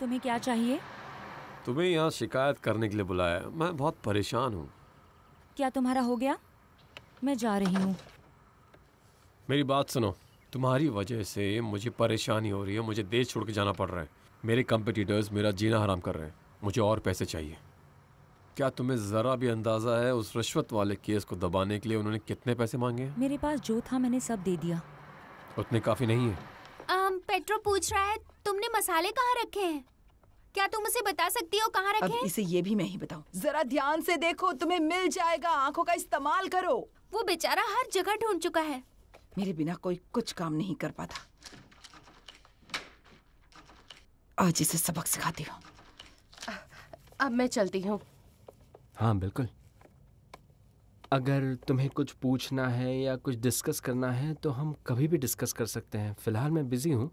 तुम्हें क्या चाहिए तुम्हें यहाँ शिकायत करने के लिए बुलाया मैं बहुत परेशान हूँ क्या तुम्हारा हो गया मैं जा रही हूँ मेरी बात सुनो तुम्हारी वजह से मुझे परेशानी हो रही है मुझे देश छोड़ के जाना पड़ रहा है मेरे कंपटीटर्स मेरा जीना हराम कर रहे हैं मुझे और पैसे चाहिए क्या तुम्हें ज़रा भी अंदाज़ा है उस रिश्वत वाले केस को दबाने के लिए उन्होंने कितने पैसे मांगे मेरे पास जो था मैंने सब दे दिया उतने काफ़ी नहीं है मेट्रो पूछ रहा है तुमने मसाले कहाँ रखे हैं क्या तुम उसे बता सकती हो कहाँ रखे हैं? इसे ये भी मैं ही बताऊँ जरा ध्यान से देखो तुम्हें मिल जाएगा आँखों का इस्तेमाल करो वो बेचारा हर जगह ढूंढ चुका है मेरे बिना कोई कुछ काम नहीं कर पाता आज इसे सबक सिखाती हूँ अब मैं चलती हूँ हाँ बिल्कुल अगर तुम्हें कुछ पूछना है या कुछ डिस्कस करना है तो हम कभी भी डिस्कस कर सकते हैं फिलहाल मैं बिजी हूँ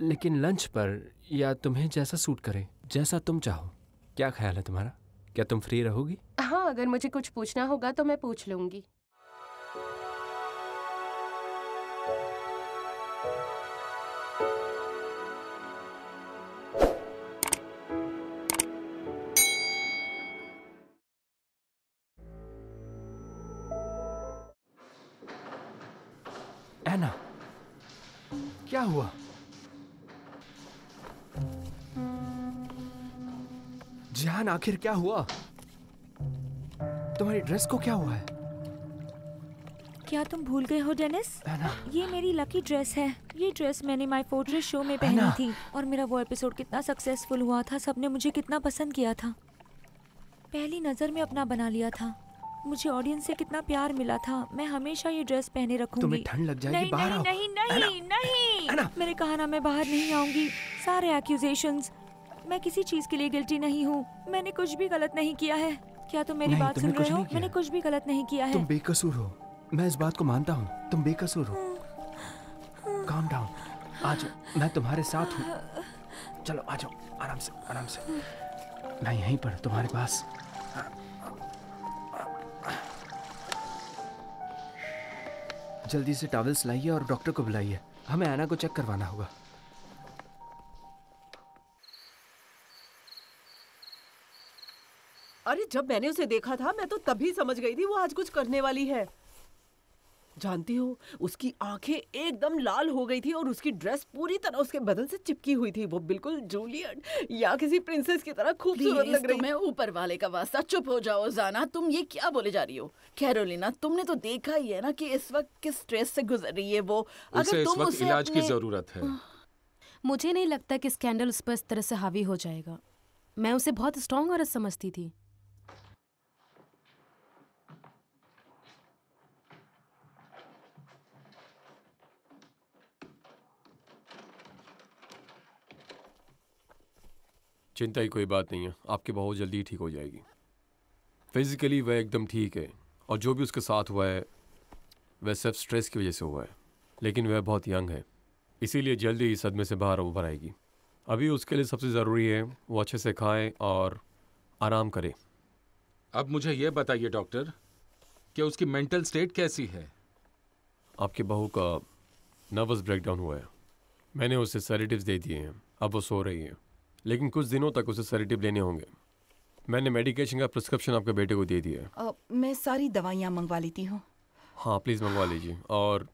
लेकिन लंच पर या तुम्हें जैसा सूट करे जैसा तुम चाहो क्या ख्याल है तुम्हारा क्या तुम फ्री रहोगी हाँ अगर मुझे कुछ पूछना होगा तो मैं पूछ लूंगी क्या हुआ जान आखिर क्या हुआ तुम्हारी ड्रेस को क्या हुआ है क्या तुम भूल गए हो डेनिस ये मेरी लकी ड्रेस है ये ड्रेस मैंने माय फोर्ट्रेस शो में पहनी थी और मेरा वो एपिसोड कितना सक्सेसफुल हुआ था सबने मुझे कितना पसंद किया था पहली नज़र में अपना बना लिया था मुझे ऑडियंस से कितना प्यार मिला था मैं हमेशा ये ड्रेस पहने रखूंगी ठंड लग जाएगी नहीं, बाहर नहीं, नहीं, नहीं, नहीं, नहीं, मेरे कहा ना मैं बाहर नहीं आऊंगी सारे एक्यूजेशंस मैं किसी चीज के लिए गिल्टी नहीं हूँ मैंने कुछ भी गलत नहीं किया है क्या तुम मेरी बात सुन रहे हो मैंने कुछ भी गलत नहीं किया है तुम बेकसूर हो मैं इस बात को मानता हूँ तुम बेकसूर हो काम डाउन आज मैं तुम्हारे साथ हूँ चलो आ जाओ आराम से आराम से मैं यहीं पर तुम्हारे पास जल्दी से टॉवल्स लाइए और डॉक्टर को बुलाइए हमें आना को चेक करवाना होगा अरे जब मैंने उसे देखा था मैं तो तभी समझ गई थी वो आज कुछ करने वाली है जानती हो उसकी आंखें एकदम लाल हो गई थी और उसकी ड्रेस पूरी तरह उसके बदन से चिपकी हुई थी वो बिल्कुल जूलियट या किसी प्रिंसेस की तरह खूबसूरत लग रही मैं ऊपर वाले का वास्ता चुप हो जाओ जाना तुम ये क्या बोले जा रही हो कैरोलिना तुमने तो देखा ही है ना कि इस वक्त किस स्ट्रेस से गुजर रही है वो अगर तुम उसे इलाज की जरूरत है मुझे नहीं लगता कि स्कैंडल उस पर इस तरह से हावी हो जाएगा मैं उसे बहुत स्ट्रांग औरत समझती थी चिंता की कोई बात नहीं है आपकी बहुत जल्दी ही ठीक हो जाएगी फिजिकली वह एकदम ठीक है और जो भी उसके साथ हुआ है वह सिर्फ स्ट्रेस की वजह से हुआ है लेकिन वह बहुत यंग है इसीलिए जल्दी ही सदमे से बाहर उभर आएगी अभी उसके लिए सबसे ज़रूरी है वो अच्छे से खाएं और आराम करें अब मुझे यह बताइए डॉक्टर कि उसकी मेंटल स्टेट कैसी है आपके बहू का नर्वस ब्रेकडाउन हुआ है मैंने उसे सेरेटिव दे दिए हैं अब वो सो रही है लेकिन कुछ दिनों तक उसे सरेटिव लेने होंगे मैंने मेडिकेशन का प्रिस्क्रिप्शन आपके बेटे को दे दिया है मैं सारी दवाइयाँ मंगवा लेती हूँ हाँ प्लीज़ मंगवा लीजिए और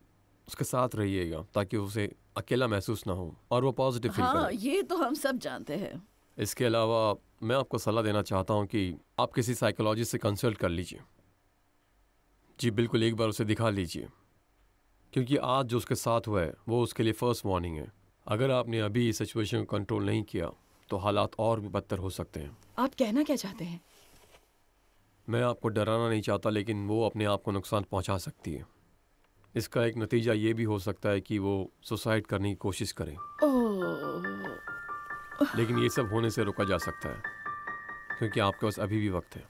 उसके साथ रहिएगा ताकि उसे अकेला महसूस ना हो और वो पॉजिटिव फील हाँ, ये तो हम सब जानते हैं इसके अलावा मैं आपको सलाह देना चाहता हूँ कि आप किसी साइकोलॉजिस्ट से कंसल्ट कर लीजिए जी बिल्कुल एक बार उसे दिखा लीजिए क्योंकि आज जो उसके साथ हुआ है वो उसके लिए फर्स्ट वार्निंग है अगर आपने अभी सिचुएशन को कंट्रोल नहीं किया तो हालात और भी बदतर हो सकते हैं आप कहना क्या चाहते हैं मैं आपको डराना नहीं चाहता लेकिन वो अपने आप को नुकसान पहुंचा सकती है इसका एक नतीजा ये भी हो सकता है कि वो सुसाइड करने की कोशिश करें लेकिन ये सब होने से रोका जा सकता है क्योंकि आपके पास अभी भी वक्त है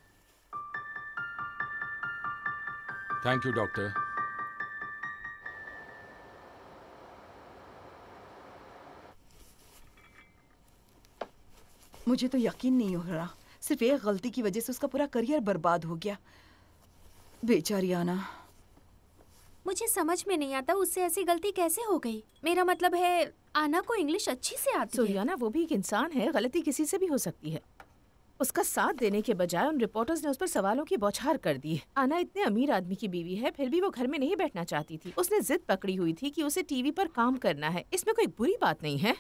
थैंक यू डॉक्टर मुझे तो यकीन नहीं हो रहा सिर्फ एक गलती की वजह से उसका पूरा करियर बर्बाद हो गया बेचारी आना मुझे समझ में नहीं आता उससे ऐसी गलती कैसे हो गई मेरा मतलब है आना को इंग्लिश अच्छी से आती है सोलियाना वो भी एक इंसान है गलती किसी से भी हो सकती है उसका साथ देने के बजाय उन रिपोर्टर्स ने उस पर सवालों की बौछार कर दी आना इतने अमीर आदमी की बीवी है फिर भी वो घर में नहीं बैठना चाहती थी उसने जिद पकड़ी हुई थी कि उसे टीवी पर काम करना है इसमें कोई बुरी बात नहीं है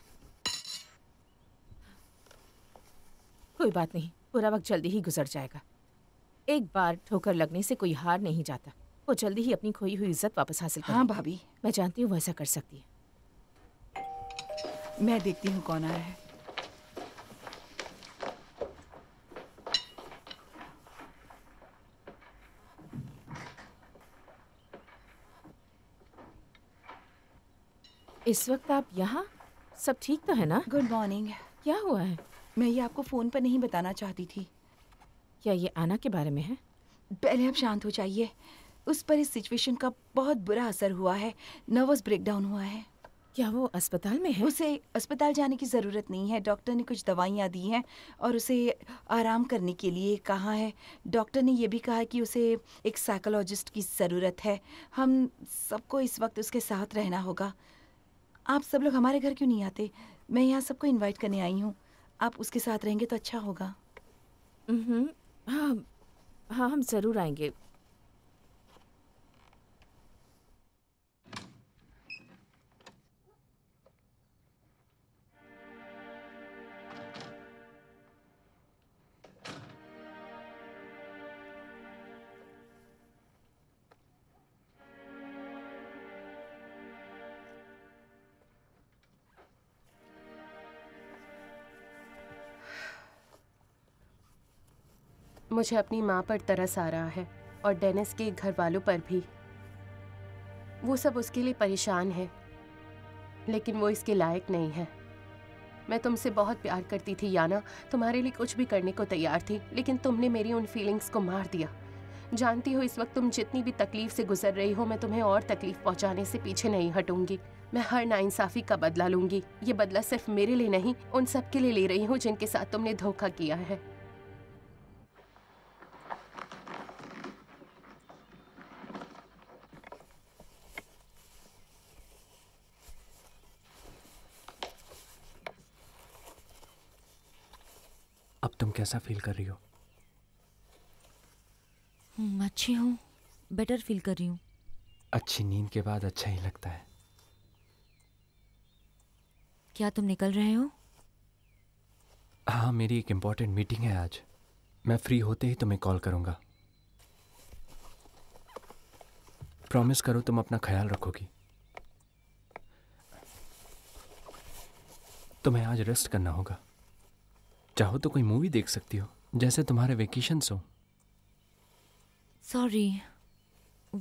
कोई बात नहीं पूरा वक्त जल्दी ही गुजर जाएगा एक बार ठोकर लगने से कोई हार नहीं जाता वो जल्दी ही अपनी खोई हुई इज्जत वापस हासिल हाँ भाभी मैं जानती हूँ वैसा कर सकती है मैं देखती हूँ कौन आया है इस वक्त आप यहाँ सब ठीक तो है ना गुड मॉर्निंग क्या हुआ है मैं ये आपको फ़ोन पर नहीं बताना चाहती थी क्या ये आना के बारे में है पहले आप शांत हो जाइए उस पर इस सिचुएशन का बहुत बुरा असर हुआ है नर्वस ब्रेकडाउन हुआ है क्या वो अस्पताल में है उसे अस्पताल जाने की ज़रूरत नहीं है डॉक्टर ने कुछ दवाइयाँ दी हैं और उसे आराम करने के लिए कहा है डॉक्टर ने यह भी कहा कि उसे एक साइकोलॉजिस्ट की ज़रूरत है हम सबको इस वक्त उसके साथ रहना होगा आप सब लोग हमारे घर क्यों नहीं आते मैं यहाँ सबको इनवाइट करने आई हूँ आप उसके साथ रहेंगे तो अच्छा होगा हम्म, हाँ हाँ हम ज़रूर आएंगे मुझे अपनी माँ पर तरस आ रहा है और डेनिस के घर वालों पर भी वो सब उसके लिए परेशान है लेकिन वो इसके लायक नहीं है मैं तुमसे बहुत प्यार करती थी याना तुम्हारे लिए कुछ भी करने को तैयार थी लेकिन तुमने मेरी उन फीलिंग्स को मार दिया जानती हो इस वक्त तुम जितनी भी तकलीफ से गुजर रही हो मैं तुम्हें और तकलीफ पहुंचाने से पीछे नहीं हटूंगी मैं हर नाइंसाफी का बदला लूंगी ये बदला सिर्फ मेरे लिए नहीं उन सबके लिए ले रही हूँ जिनके साथ तुमने धोखा किया है कैसा फील कर रही हो हम्म, अच्छी हूँ बेटर फील कर रही हूँ अच्छी नींद के बाद अच्छा ही लगता है क्या तुम निकल रहे हो हाँ मेरी एक इम्पॉर्टेंट मीटिंग है आज मैं फ्री होते ही तुम्हें कॉल करूंगा प्रॉमिस करो तुम अपना ख्याल रखोगी तुम्हें आज रेस्ट करना होगा चाहो तो कोई मूवी देख सकती हो जैसे तुम्हारे वेकेशन हो सॉरी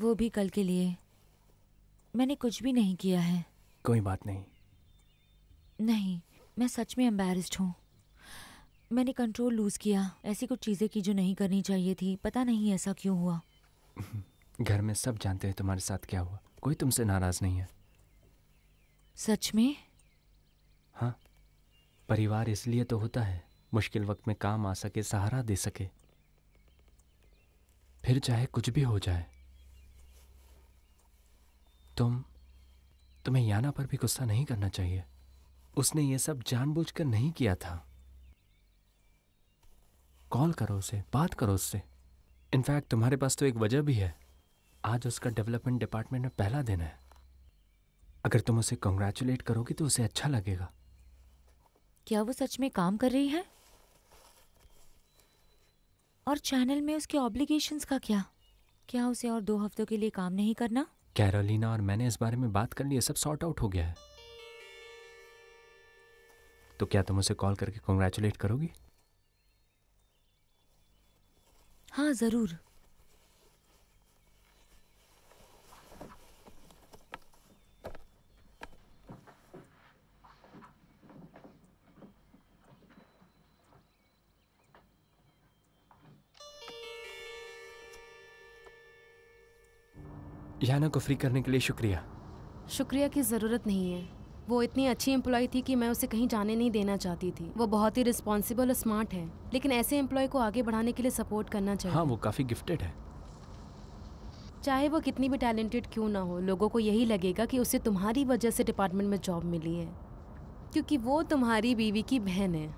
वो भी कल के लिए मैंने कुछ भी नहीं किया है कोई बात नहीं नहीं मैं सच में एम्बेस्ड हूँ मैंने कंट्रोल लूज़ किया ऐसी कुछ चीज़ें की जो नहीं करनी चाहिए थी पता नहीं ऐसा क्यों हुआ घर में सब जानते हैं तुम्हारे साथ क्या हुआ कोई तुमसे नाराज़ नहीं है सच में हाँ परिवार इसलिए तो होता है मुश्किल वक्त में काम आ सके सहारा दे सके फिर चाहे कुछ भी हो जाए तुम तुम्हें याना पर भी गुस्सा नहीं करना चाहिए उसने यह सब जानबूझकर नहीं किया था कॉल करो उसे बात करो उससे इनफैक्ट तुम्हारे पास तो एक वजह भी है आज उसका डेवलपमेंट डिपार्टमेंट में पहला दिन है अगर तुम उसे कंग्रेचुलेट करोगी तो उसे अच्छा लगेगा क्या वो सच में काम कर रही है और चैनल में उसके ऑब्लिगेशंस का क्या क्या उसे और दो हफ्तों के लिए काम नहीं करना कैरोलिना और मैंने इस बारे में बात कर ली सब सॉर्ट आउट हो गया है तो क्या तुम उसे कॉल करके कॉन्ग्रेचुलेट करोगी हाँ ज़रूर याना को फ्री करने के लिए शुक्रिया शुक्रिया की ज़रूरत नहीं है वो इतनी अच्छी एम्प्लॉय थी कि मैं उसे कहीं जाने नहीं देना चाहती थी वो बहुत ही रिस्पॉन्सिबल और स्मार्ट है लेकिन ऐसे एम्प्लॉय को आगे बढ़ाने के लिए सपोर्ट करना चाहिए हाँ वो काफ़ी गिफ्टेड है चाहे वो कितनी भी टैलेंटेड क्यों ना हो लोगों को यही लगेगा कि उसे तुम्हारी वजह से डिपार्टमेंट में जॉब मिली है क्योंकि वो तुम्हारी बीवी की बहन है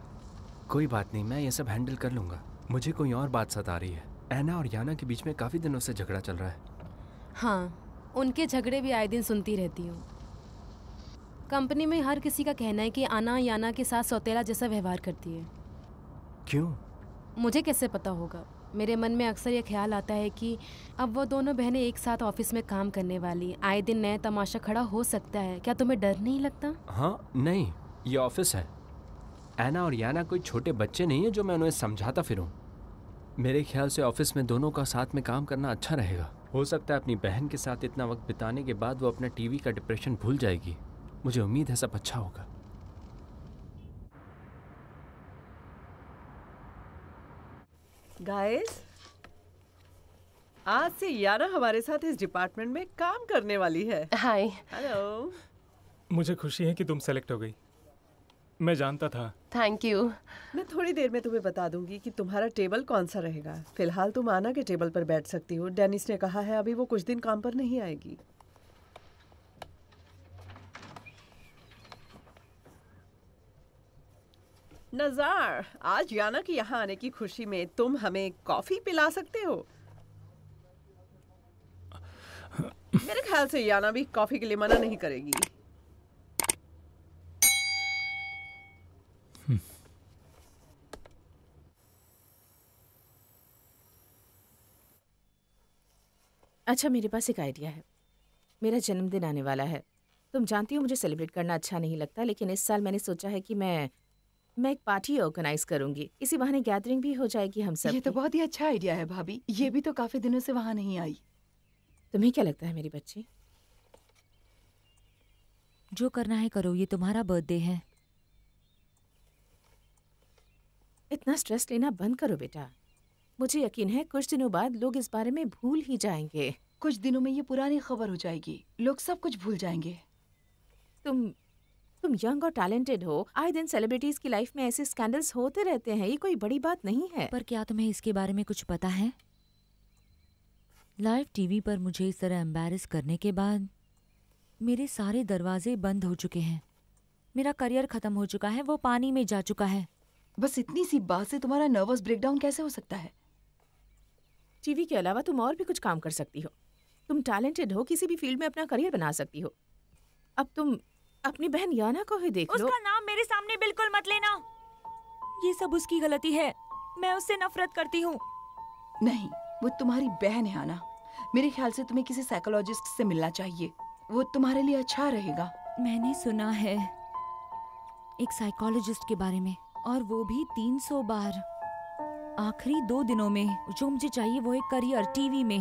कोई बात नहीं मैं ये सब हैंडल कर लूंगा मुझे कोई और बात सता रही है एना और याना के बीच में काफ़ी दिनों से झगड़ा चल रहा है हाँ उनके झगड़े भी आए दिन सुनती रहती हूँ कंपनी में हर किसी का कहना है कि आना याना के साथ सौतेला जैसा व्यवहार करती है क्यों मुझे कैसे पता होगा मेरे मन में अक्सर यह ख्याल आता है कि अब वो दोनों बहनें एक साथ ऑफिस में काम करने वाली आए दिन नया तमाशा खड़ा हो सकता है क्या तुम्हें डर नहीं लगता हाँ नहीं ये ऑफिस है एना और याना कोई छोटे बच्चे नहीं है जो मैं उन्हें समझाता फिरूं मेरे ख्याल से ऑफिस में दोनों का साथ में काम करना अच्छा रहेगा हो सकता है अपनी बहन के साथ इतना वक्त बिताने के बाद वो अपना टीवी का डिप्रेशन भूल जाएगी मुझे उम्मीद है सब अच्छा होगा गाइस आज से यारा हमारे साथ इस डिपार्टमेंट में काम करने वाली है हाय हेलो मुझे खुशी है कि तुम सेलेक्ट हो गई मैं जानता था थैंक यू मैं थोड़ी देर में तुम्हें बता दूंगी कि तुम्हारा टेबल कौन सा रहेगा फिलहाल तुम आना के टेबल पर बैठ सकती हो डेनिस ने कहा है अभी वो कुछ दिन काम पर नहीं आएगी नज़ार आज याना के यहाँ आने की खुशी में तुम हमें कॉफ़ी पिला सकते हो मेरे ख्याल से याना भी कॉफ़ी के लिए मना नहीं करेगी अच्छा मेरे पास एक आइडिया है मेरा जन्मदिन आने वाला है तुम जानती हो मुझे सेलिब्रेट करना अच्छा नहीं लगता लेकिन इस साल मैंने सोचा है कि मैं मैं एक पार्टी ऑर्गेनाइज करूंगी इसी बहाने गैदरिंग भी हो जाएगी हम सब ये तो बहुत ही अच्छा आइडिया है भाभी ये भी तो काफी दिनों से वहां नहीं आई तुम्हें क्या लगता है मेरी बच्ची जो करना है करो ये तुम्हारा बर्थडे है इतना स्ट्रेस लेना बंद करो बेटा मुझे यकीन है कुछ दिनों बाद लोग इस बारे में भूल ही जाएंगे कुछ दिनों में ये पुरानी खबर हो जाएगी लोग सब कुछ भूल जाएंगे तुम तुम यंग और टैलेंटेड हो आए दिन सेलिब्रिटीज की लाइफ में ऐसे स्कैंडल्स होते रहते हैं ये कोई बड़ी बात नहीं है पर क्या तुम्हें इसके बारे में कुछ पता है लाइव टीवी पर मुझे इस तरह एम्बेरस करने के बाद मेरे सारे दरवाजे बंद हो चुके हैं मेरा करियर खत्म हो चुका है वो पानी में जा चुका है बस इतनी सी बात से तुम्हारा नर्वस ब्रेकडाउन कैसे हो सकता है टीवी के अलावा तुम और भी कुछ काम कर सकती हो तुम टैलेंटेड हो किसी भी फील्ड में अपना करियर बना सकती हो अब तुम अपनी बहन याना को ही देख लो उसका नाम मेरे सामने बिल्कुल मत लेना ये सब उसकी गलती है मैं उससे नफरत करती हूँ नहीं वो तुम्हारी बहन है आना मेरे ख्याल से तुम्हें किसी साइकोलॉजिस्ट से मिलना चाहिए वो तुम्हारे लिए अच्छा रहेगा मैंने सुना है एक साइकोलॉजिस्ट के बारे में और वो भी तीन सौ बार आखिरी दो दिनों में जो मुझे चाहिए वो है करियर टीवी में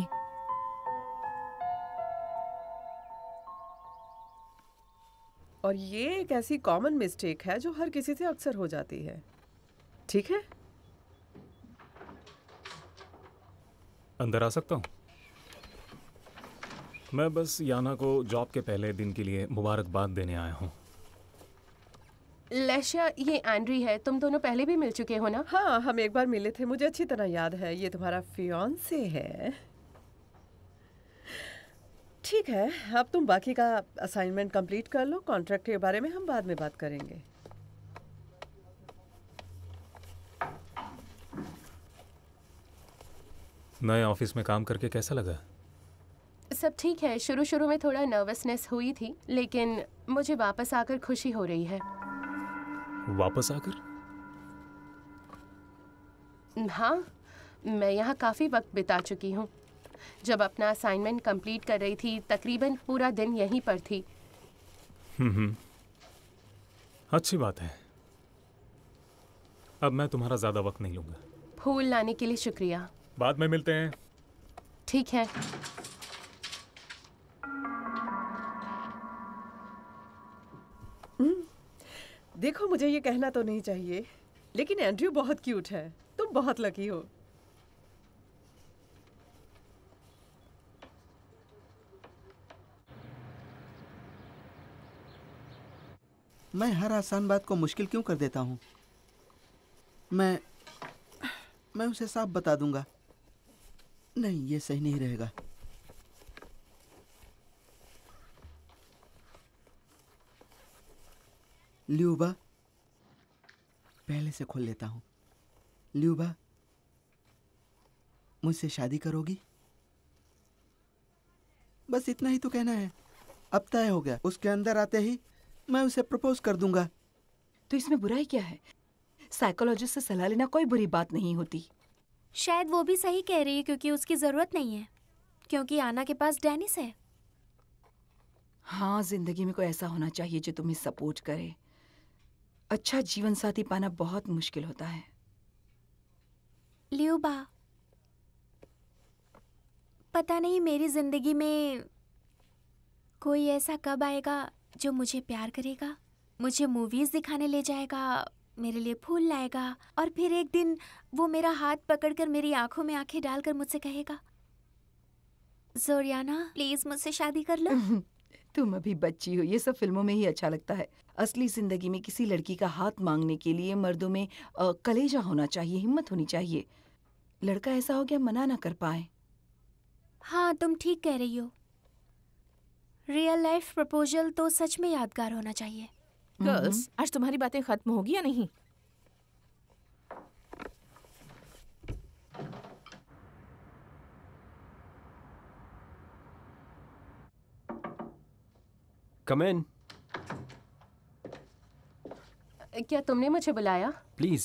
और ये एक ऐसी कॉमन मिस्टेक है जो हर किसी से अक्सर हो जाती है ठीक है अंदर आ सकता हूं मैं बस याना को जॉब के पहले दिन के लिए मुबारकबाद देने आया हूं लेशिया ये एंड्री है तुम दोनों पहले भी मिल चुके हो ना हाँ हम एक बार मिले थे मुझे अच्छी तरह याद है ये तुम्हारा फ्योन से है ठीक है अब तुम बाकी का असाइनमेंट कंप्लीट कर लो कॉन्ट्रैक्ट के बारे में हम बाद में बात करेंगे नए ऑफिस में काम करके कैसा लगा सब ठीक है शुरू शुरू में थोड़ा नर्वसनेस हुई थी लेकिन मुझे वापस आकर खुशी हो रही है वापस आकर हाँ मैं यहाँ काफ़ी वक्त बिता चुकी हूँ जब अपना असाइनमेंट कंप्लीट कर रही थी तकरीबन पूरा दिन यहीं पर थी हम्म अच्छी बात है अब मैं तुम्हारा ज़्यादा वक्त नहीं लूंगा फूल लाने के लिए शुक्रिया बाद में मिलते हैं ठीक है mm. देखो मुझे ये कहना तो नहीं चाहिए लेकिन एंड्रयू बहुत क्यूट है तुम बहुत लकी हो मैं हर आसान बात को मुश्किल क्यों कर देता हूं मैं मैं उसे साफ बता दूंगा नहीं ये सही नहीं रहेगा ल्यूबा पहले से खोल लेता हूँ ल्यूबा मुझसे शादी करोगी बस इतना ही तो कहना है अब तय हो गया उसके अंदर आते ही मैं उसे प्रपोज कर दूंगा तो इसमें बुराई क्या है साइकोलॉजिस्ट से सलाह लेना कोई बुरी बात नहीं होती शायद वो भी सही कह रही है क्योंकि उसकी ज़रूरत नहीं है क्योंकि आना के पास डेनिस है हाँ जिंदगी में कोई ऐसा होना चाहिए जो तुम्हें सपोर्ट करे अच्छा जीवन साथी पाना बहुत मुश्किल होता है ल्यूबा पता नहीं मेरी जिंदगी में कोई ऐसा कब आएगा जो मुझे प्यार करेगा मुझे मूवीज दिखाने ले जाएगा मेरे लिए फूल लाएगा और फिर एक दिन वो मेरा हाथ पकड़कर मेरी आंखों में आंखें डालकर मुझसे कहेगा जोरियाना प्लीज मुझसे शादी कर लो तुम अभी बच्ची हो ये सब फिल्मों में ही अच्छा लगता है असली जिंदगी में किसी लड़की का हाथ मांगने के लिए मर्दों में आ, कलेजा होना चाहिए हिम्मत होनी चाहिए लड़का ऐसा हो गया मना ना कर पाए हाँ तुम ठीक कह रही हो रियल लाइफ प्रपोजल तो सच में यादगार होना चाहिए गर्ल्स हम्म। आज तुम्हारी बातें खत्म होगी या नहीं कम इन uh, क्या तुमने मुझे बुलाया प्लीज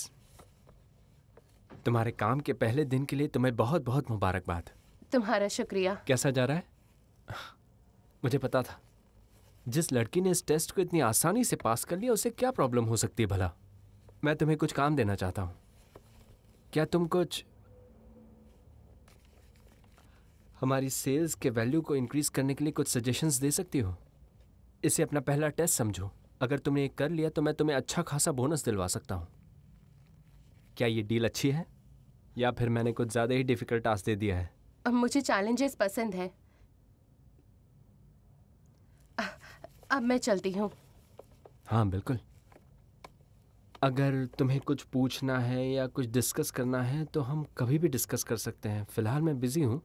तुम्हारे काम के पहले दिन के लिए तुम्हें बहुत बहुत मुबारकबाद तुम्हारा शुक्रिया कैसा जा रहा है मुझे पता था जिस लड़की ने इस टेस्ट को इतनी आसानी से पास कर लिया उसे क्या प्रॉब्लम हो सकती है भला मैं तुम्हें कुछ काम देना चाहता हूँ क्या तुम कुछ हमारी सेल्स के वैल्यू को इंक्रीज करने के लिए कुछ सजेशंस दे सकती हो इसे अपना पहला टेस्ट समझो अगर तुमने ये कर लिया तो मैं तुम्हें अच्छा खासा बोनस दिलवा सकता हूँ क्या ये डील अच्छी है या फिर मैंने कुछ ज़्यादा ही डिफिकल्ट टास्क दे दिया है अब मुझे चैलेंजेस पसंद है अब मैं चलती हूँ हाँ बिल्कुल अगर तुम्हें कुछ पूछना है या कुछ डिस्कस करना है तो हम कभी भी डिस्कस कर सकते हैं फ़िलहाल मैं बिज़ी हूँ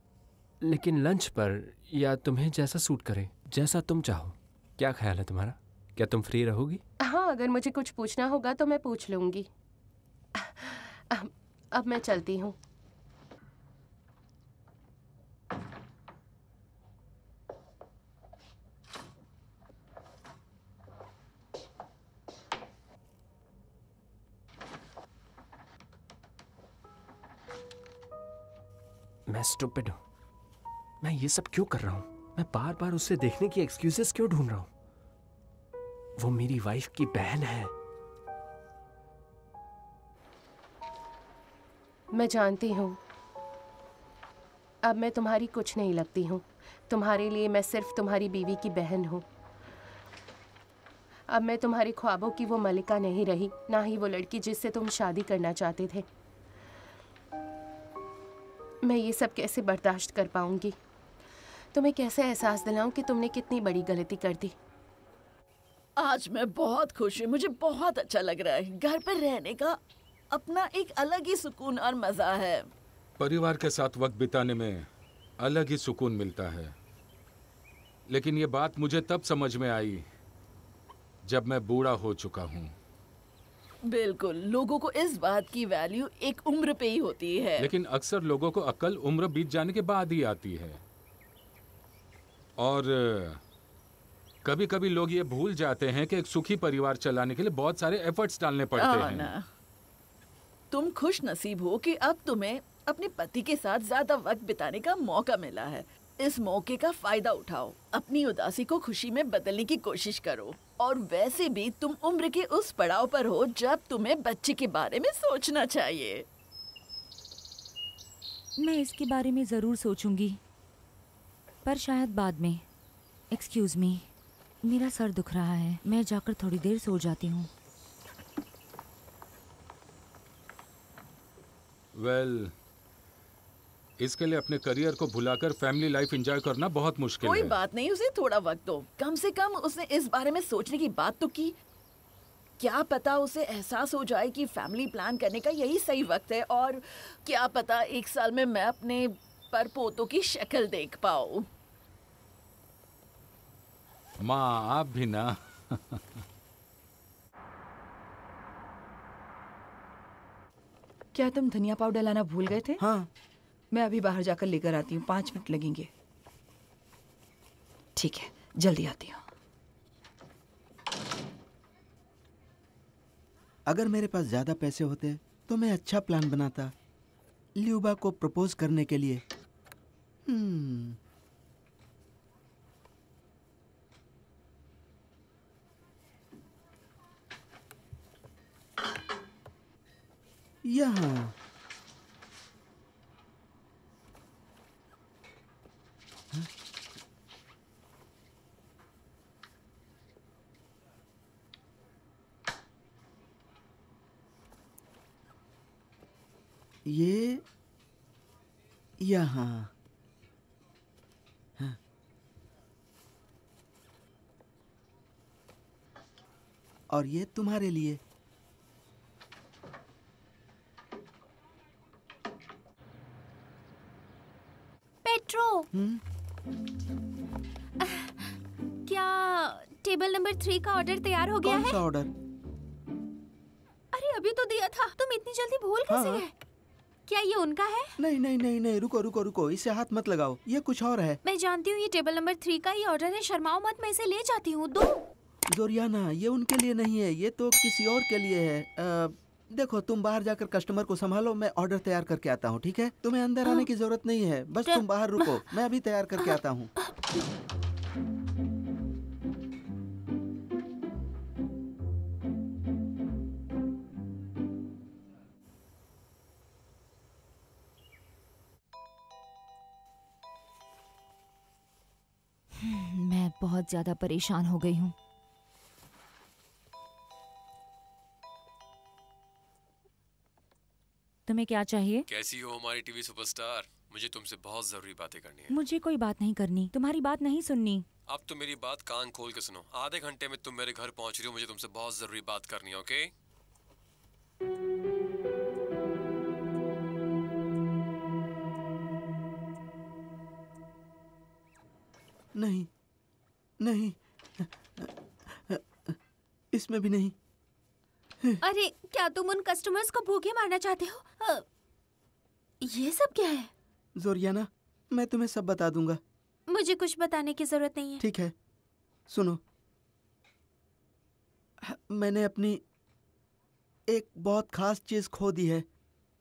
लेकिन लंच पर या तुम्हें जैसा सूट करे जैसा तुम चाहो क्या ख्याल है तुम्हारा क्या तुम फ्री रहोगी हाँ अगर मुझे कुछ पूछना होगा तो मैं पूछ लूंगी अब मैं चलती हूँ मैं स्टूपिड हूं मैं ये सब क्यों कर रहा हूं मैं बार बार उससे देखने की एक्सक्यूजेस क्यों ढूंढ रहा हूं वो मेरी वाइफ की बहन है मैं जानती हूं अब मैं तुम्हारी कुछ नहीं लगती हूं तुम्हारे लिए मैं सिर्फ तुम्हारी बीवी की बहन हूं अब मैं तुम्हारे ख्वाबों की वो मलिका नहीं रही ना ही वो लड़की जिससे तुम शादी करना चाहते थे मैं ये सब कैसे बर्दाश्त कर पाऊंगी तुम्हें तो कैसे एहसास दिलाऊं कि तुमने कितनी बड़ी गलती कर दी आज मैं बहुत खुश हूँ मुझे बहुत अच्छा लग रहा है घर पर रहने का अपना एक अलग ही सुकून और मजा है परिवार के साथ वक्त बिताने में अलग ही सुकून मिलता है लेकिन ये बात मुझे तब समझ में आई जब मैं बूढ़ा हो चुका हूँ बिल्कुल लोगों को इस बात की वैल्यू एक उम्र पे ही होती है लेकिन अक्सर लोगों को अक्ल उम्र बीत जाने के बाद ही आती है और कभी कभी लोग ये भूल जाते हैं कि एक सुखी परिवार चलाने के लिए बहुत सारे एफर्ट्स डालने पड़ते हैं तुम खुश नसीब हो कि अब तुम्हें अपने पति के साथ ज्यादा वक्त बिताने का मौका मिला है इस मौके का फायदा उठाओ अपनी उदासी को खुशी में बदलने की कोशिश करो और वैसे भी तुम उम्र के उस पड़ाव पर हो जब तुम्हें बच्चे के बारे में सोचना चाहिए मैं इसके बारे में जरूर सोचूंगी पर शायद बाद में एक्सक्यूज़ मी मेरा सर दुख रहा है मैं जाकर थोड़ी देर सो जाती हूँ वेल well, इसके लिए अपने करियर को भुलाकर फैमिली लाइफ एंजॉय करना बहुत मुश्किल कोई है। बात नहीं उसे थोड़ा वक्त दो कम से कम उसने इस बारे में सोचने की बात तो की क्या पता उसे एहसास हो जाए कि फैमिली प्लान करने का यही सही वक्त है और क्या पता एक साल में मैं अपने पर पोतों की शक्ल देख पाओ माँ आप भी ना क्या तुम धनिया पाउडर लाना भूल गए थे हाँ मैं अभी बाहर जाकर लेकर आती हूँ पांच मिनट लगेंगे ठीक है जल्दी आती हूँ अगर मेरे पास ज़्यादा पैसे होते तो मैं अच्छा प्लान बनाता ल्यूबा को प्रपोज करने के लिए यहाँ hmm. ये यहाँ और ये तुम्हारे लिए पेट्रो आ, हम्म? क्या टेबल नंबर थ्री का ऑर्डर तैयार हो गया है ऑर्डर अरे अभी तो दिया था तुम इतनी जल्दी भूल हाँ, कैसे हाँ। गए क्या ये उनका है नहीं नहीं नहीं नहीं रुको रुको रुको इसे हाथ मत लगाओ ये कुछ और है मैं जानती हूँ ये टेबल नंबर थ्री का ही ऑर्डर है शर्माओ मत मैं इसे ले जाती हूँ दो जोरियाना ये उनके लिए नहीं है ये तो किसी और के लिए है आ, देखो तुम बाहर जाकर कस्टमर को संभालो मैं ऑर्डर तैयार करके आता हूँ ठीक है तुम्हें अंदर आने की जरूरत नहीं है बस तुम बाहर रुको मैं अभी तैयार करके आता हूँ मैं बहुत ज्यादा परेशान हो गई हूँ तुम्हें क्या चाहिए कैसी हो हमारी टीवी सुपरस्टार मुझे तुमसे बहुत जरूरी बातें करनी है मुझे कोई बात नहीं करनी तुम्हारी बात नहीं सुननी अब तो मेरी बात कान खोल के सुनो आधे घंटे में तुम मेरे घर पहुंच रही हो मुझे तुमसे बहुत जरूरी बात करनी है ओके नहीं नहीं इसमें भी नहीं अरे क्या तुम उन कस्टमर्स को भूखे मारना चाहते हो ये सब क्या है जोरियाना मैं तुम्हें सब बता दूंगा मुझे कुछ बताने की जरूरत नहीं है ठीक है सुनो मैंने अपनी एक बहुत खास चीज खो दी है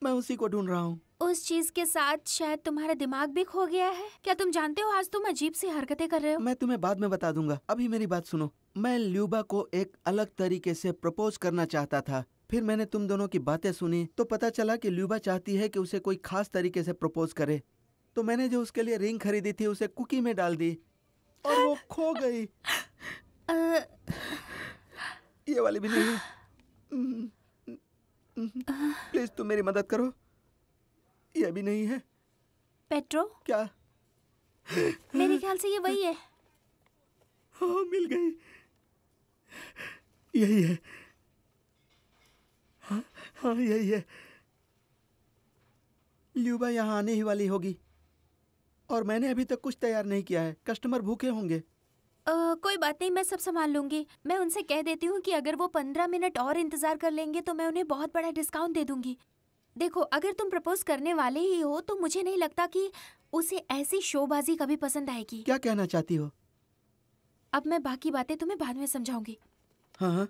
मैं उसी को ढूंढ रहा हूँ उस चीज के साथ शायद तुम्हारा दिमाग भी खो गया है क्या तुम जानते हो आज तुम अजीब सी हरकतें कर रहे हो मैं तुम्हें बाद में बता दूंगा अभी मेरी बात सुनो मैं ल्यूबा को एक अलग तरीके से प्रपोज करना चाहता था फिर मैंने तुम दोनों की बातें सुनी तो पता चला कि ल्यूबा चाहती है कि उसे कोई खास तरीके से प्रपोज करे तो मैंने जो उसके लिए रिंग खरीदी थी उसे कुकी में डाल दी और वो खो गई ये वाली भी नहीं है प्लीज तुम मेरी मदद करो ये भी नहीं है पेट्रो क्या मेरे ख्याल से ये वही है हाँ मिल गई यही है हाँ हाँ यही है ल्यूबा यहाँ आने ही वाली होगी और मैंने अभी तक कुछ तैयार नहीं किया है कस्टमर भूखे होंगे आ, कोई बात नहीं मैं सब संभाल लूंगी मैं उनसे कह देती हूँ कि अगर वो पंद्रह मिनट और इंतजार कर लेंगे तो मैं उन्हें बहुत बड़ा डिस्काउंट दे दूंगी देखो अगर तुम प्रपोज करने वाले ही हो तो मुझे नहीं लगता कि उसे ऐसी शोबाजी कभी पसंद आएगी क्या कहना चाहती हो अब मैं बाकी बातें तुम्हें बाद में समझाऊंगी हाँ, हाँ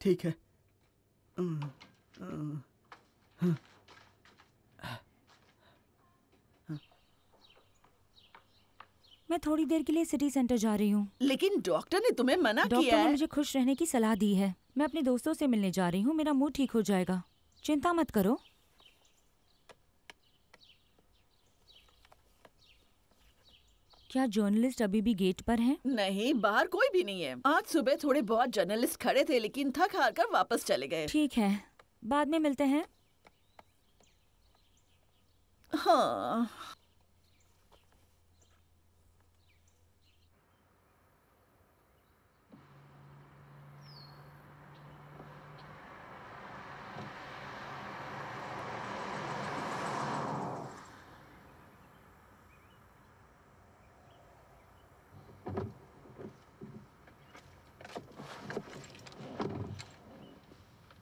ठीक है मैं थोड़ी देर के लिए सिटी सेंटर जा रही हूँ लेकिन डॉक्टर ने तुम्हें मना किया है। मुझे खुश रहने की सलाह दी है मैं अपने दोस्तों से मिलने जा रही हूँ मेरा मूड ठीक हो जाएगा चिंता मत करो क्या जर्नलिस्ट अभी भी गेट पर हैं? नहीं बाहर कोई भी नहीं है आज सुबह थोड़े बहुत जर्नलिस्ट खड़े थे लेकिन थक हार कर वापस चले गए ठीक है बाद में मिलते हैं हाँ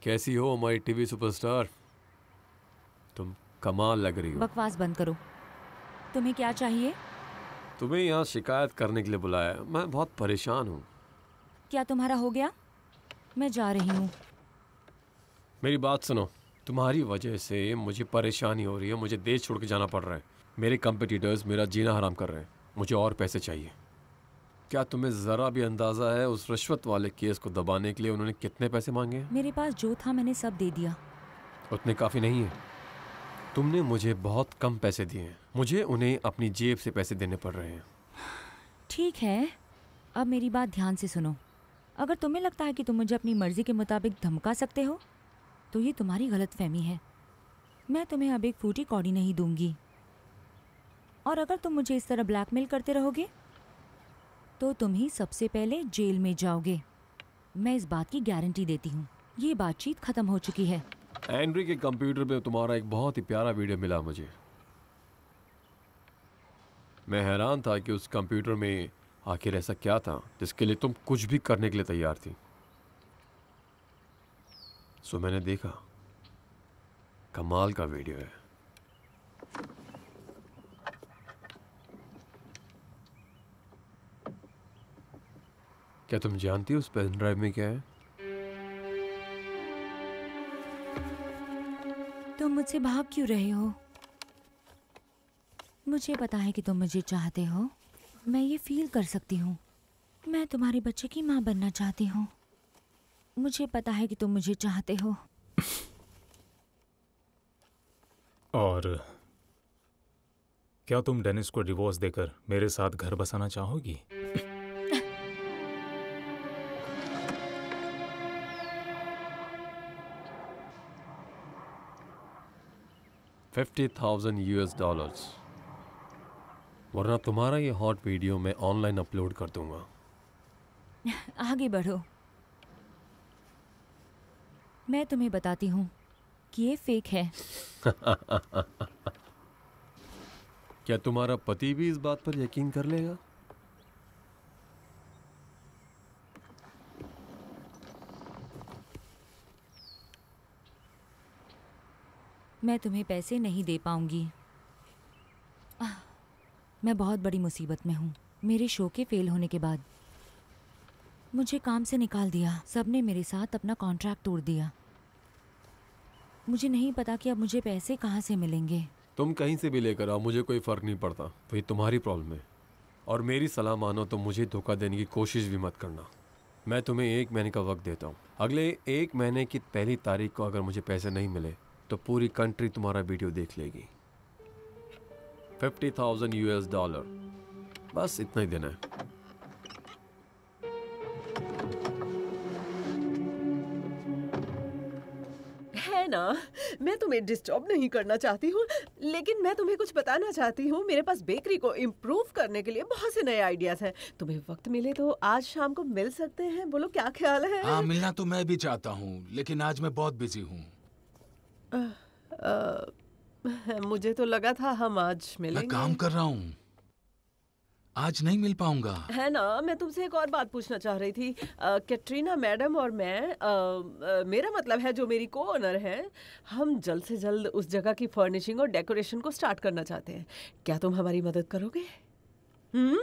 कैसी हो हमारी टीवी सुपरस्टार तुम कमाल लग रही हो बकवास बंद करो तुम्हें क्या चाहिए तुम्हें यहाँ शिकायत करने के लिए बुलाया मैं बहुत परेशान हूँ क्या तुम्हारा हो गया मैं जा रही हूँ मेरी बात सुनो तुम्हारी वजह से मुझे परेशानी हो रही है मुझे देश छोड़ के जाना पड़ रहा है मेरे कंपटीटर्स मेरा जीना हराम कर रहे हैं मुझे और पैसे चाहिए क्या तुम्हें जरा भी अंदाजा है उस रिश्वत वाले केस को दबाने के लिए उन्होंने कितने पैसे मांगे मेरे पास जो था मैंने सब दे दिया उतने काफ़ी नहीं है तुमने मुझे बहुत कम पैसे दिए मुझे उन्हें अपनी जेब से पैसे देने पड़ रहे हैं ठीक है अब मेरी बात ध्यान से सुनो अगर तुम्हें लगता है कि तुम मुझे अपनी मर्ज़ी के मुताबिक धमका सकते हो तो ये तुम्हारी गलत फहमी है मैं तुम्हें अब एक फूटी कौड़ी नहीं दूंगी और अगर तुम मुझे इस तरह ब्लैकमेल करते रहोगे तो तुम ही सबसे पहले जेल में जाओगे मैं इस बात की गारंटी देती हूँ ये बातचीत खत्म हो चुकी है एंड्री के कंप्यूटर में तुम्हारा एक बहुत ही प्यारा वीडियो मिला मुझे मैं हैरान था कि उस कंप्यूटर में आखिर ऐसा क्या था जिसके लिए तुम कुछ भी करने के लिए तैयार थी सो मैंने देखा कमाल का वीडियो है क्या तुम जानती हो उस पेन ड्राइव में क्या है तुम मुझसे भाग क्यों रहे हो मुझे पता है कि तुम मुझे चाहते हो मैं ये फील कर सकती हूँ मैं तुम्हारे बच्चे की माँ बनना चाहती हूँ मुझे पता है कि तुम मुझे चाहते हो और क्या तुम डेनिस को डिवोर्स देकर मेरे साथ घर बसाना चाहोगी fifty thousand U S dollars वरना तुम्हारा ये हॉट वीडियो मैं ऑनलाइन अपलोड कर दूंगा आगे बढ़ो मैं तुम्हें बताती हूँ कि ये फेक है क्या तुम्हारा पति भी इस बात पर यकीन कर लेगा मैं तुम्हें पैसे नहीं दे पाऊंगी मैं बहुत बड़ी मुसीबत में हूँ मेरे शो के फेल होने के बाद मुझे काम से निकाल दिया सबने मेरे साथ अपना कॉन्ट्रैक्ट तोड़ दिया मुझे नहीं पता कि अब मुझे पैसे कहाँ से मिलेंगे तुम कहीं से भी लेकर आओ मुझे कोई फ़र्क नहीं पड़ता वही तो तुम्हारी प्रॉब्लम है और मेरी सलाह मानो तो मुझे धोखा देने की कोशिश भी मत करना मैं तुम्हें एक महीने का वक्त देता हूँ अगले एक महीने की पहली तारीख को अगर मुझे पैसे नहीं मिले तो पूरी कंट्री तुम्हारा वीडियो देख लेगी फिफ्टी थाउजेंड यूएस डॉलर बस इतना ही देना है ना मैं तुम्हें डिस्टर्ब नहीं करना चाहती हूँ लेकिन मैं तुम्हें कुछ बताना चाहती हूँ मेरे पास बेकरी को इम्प्रूव करने के लिए बहुत से नए आइडियाज हैं तुम्हें वक्त मिले तो आज शाम को मिल सकते हैं बोलो क्या ख्याल है आ, हाँ, मिलना तो मैं भी चाहता हूँ लेकिन आज मैं बहुत बिजी हूँ मुझे तो लगा था हम आज मिलेंगे मैं काम कर रहा हूँ आज नहीं मिल पाऊंगा है ना मैं तुमसे एक और बात पूछना चाह रही थी कैटरीना मैडम और मैं आ, आ, मेरा मतलब है जो मेरी को ओनर है हम जल्द से जल्द उस जगह की फर्निशिंग और डेकोरेशन को स्टार्ट करना चाहते हैं क्या तुम हमारी मदद करोगे हम्म,